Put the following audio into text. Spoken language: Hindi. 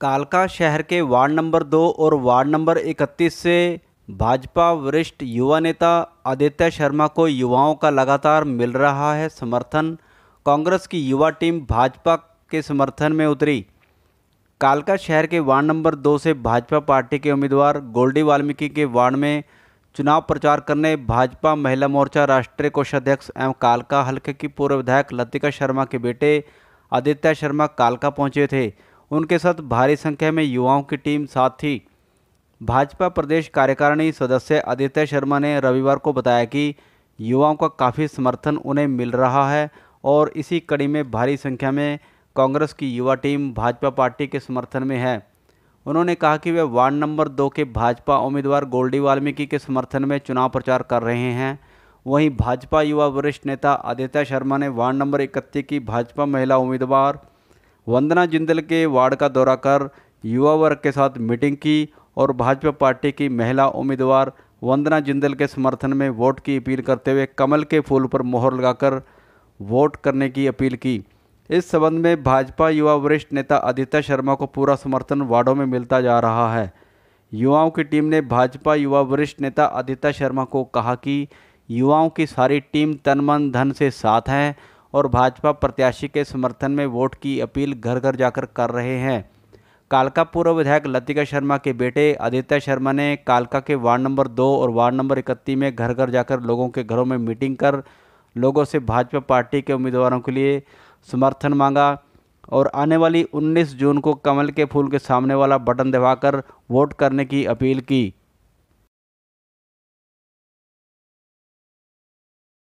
कालका शहर के वार्ड नंबर दो और वार्ड नंबर इकतीस से भाजपा वरिष्ठ युवा नेता आदित्य शर्मा को युवाओं का लगातार मिल रहा है समर्थन कांग्रेस की युवा टीम भाजपा के समर्थन में उतरी कालका शहर के वार्ड नंबर दो से भाजपा पार्टी के उम्मीदवार गोल्डी वाल्मीकि के वार्ड में चुनाव प्रचार करने भाजपा महिला मोर्चा राष्ट्रीय कोषाध्यक्ष एवं कालका हल्के की पूर्व विधायक लतिका शर्मा के बेटे आदित्य शर्मा कालका पहुंचे थे उनके साथ भारी संख्या में युवाओं की टीम साथ थी भाजपा प्रदेश कार्यकारिणी सदस्य आदित्य शर्मा ने रविवार को बताया कि युवाओं का काफ़ी समर्थन उन्हें मिल रहा है और इसी कड़ी में भारी संख्या में कांग्रेस की युवा टीम भाजपा पार्टी के समर्थन में है उन्होंने कहा कि वे वार्ड नंबर दो के भाजपा उम्मीदवार गोल्डी वाल्मीकि के समर्थन में चुनाव प्रचार कर रहे हैं वहीं भाजपा युवा वरिष्ठ नेता आदित्य शर्मा ने वार्ड नंबर इकतीस की भाजपा महिला उम्मीदवार वंदना जिंदल के वार्ड का दौरा कर युवा वर्ग के साथ मीटिंग की और भाजपा पार्टी की महिला उम्मीदवार वंदना जिंदल के समर्थन में वोट की अपील करते हुए कमल के फूल पर मोहर लगाकर वोट करने की अपील की इस संबंध में भाजपा युवा वरिष्ठ नेता आदित्य शर्मा को पूरा समर्थन वार्डों में मिलता जा रहा है युवाओं की टीम ने भाजपा युवा वरिष्ठ नेता आदित्य शर्मा को कहा कि युवाओं की सारी टीम तन मन धन से साथ हैं और भाजपा प्रत्याशी के समर्थन में वोट की अपील घर घर जाकर कर रहे हैं कालका पूर्व विधायक लतिका शर्मा के बेटे आदित्य शर्मा ने कालका के वार्ड नंबर दो और वार्ड नंबर इकतीस में घर घर जाकर लोगों के घरों में मीटिंग कर लोगों से भाजपा पार्टी के उम्मीदवारों के लिए समर्थन मांगा और आने वाली 19 जून को कमल के फूल के सामने वाला बटन दबाकर वोट करने की अपील की